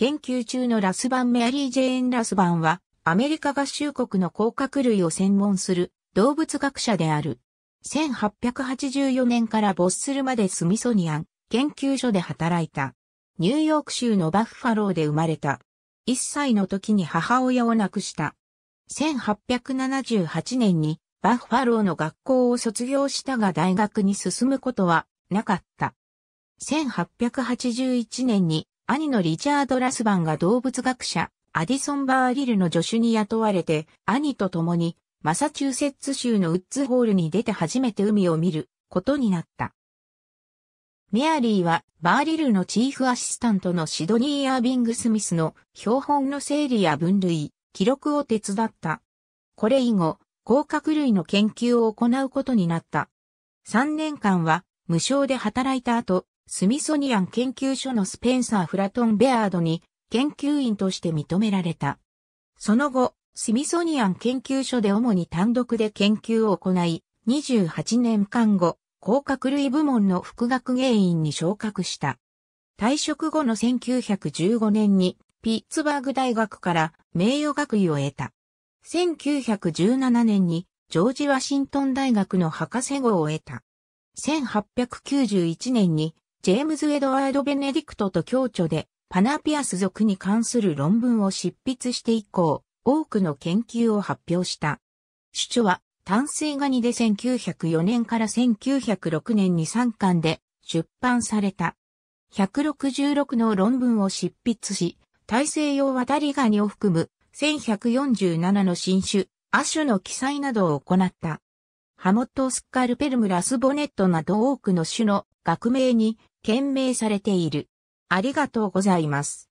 研究中のラスバンメアリー・ジェーン・ラスバンは、アメリカ合衆国の甲殻類を専門する動物学者である。1884年から没するまでスミソニアン研究所で働いた。ニューヨーク州のバッファローで生まれた。1歳の時に母親を亡くした。1878年にバッファローの学校を卒業したが大学に進むことはなかった。1881年に兄のリチャード・ラスバンが動物学者、アディソン・バーリルの助手に雇われて、兄と共に、マサチューセッツ州のウッズホールに出て初めて海を見ることになった。メアリーはバーリルのチーフアシスタントのシドニー・アービング・スミスの標本の整理や分類、記録を手伝った。これ以後、甲殻類の研究を行うことになった。3年間は無償で働いた後、スミソニアン研究所のスペンサー・フラトン・ベアードに研究員として認められた。その後、スミソニアン研究所で主に単独で研究を行い、28年間後、甲殻類部門の副学芸員に昇格した。退職後の1915年に、ピッツバーグ大学から名誉学位を得た。1917年に、ジョージ・ワシントン大学の博士号を得た。1891年にジェームズ・エドワード・ベネディクトと共著で、パナピアス族に関する論文を執筆して以降、多くの研究を発表した。主著は、淡水ガニで1904年から1906年に3巻で出版された。166の論文を執筆し、大西洋渡りガニを含む1147の新種、亜種の記載などを行った。ハモット・スカルペルム・ラスボネットなど多くの種の学名に懸命されている。ありがとうございます。